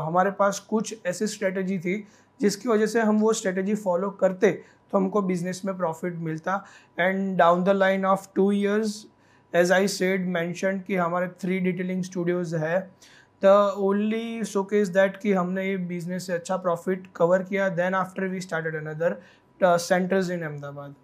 हमारे पास कुछ ऐसी स्ट्रेटजी थी जिसकी वजह से हम वो स्ट्रेटजी फॉलो करते तो हमको बिजनेस में प्रॉफिट मिलता and down the line of two years as I said mention कि हमारे थ्री डिटेलिंग स्टूडियोज़ है द ओनली इज़ दैट कि हमने ये बिजनेस से अच्छा प्रॉफिट कवर किया then after we started another centers in Ahmedabad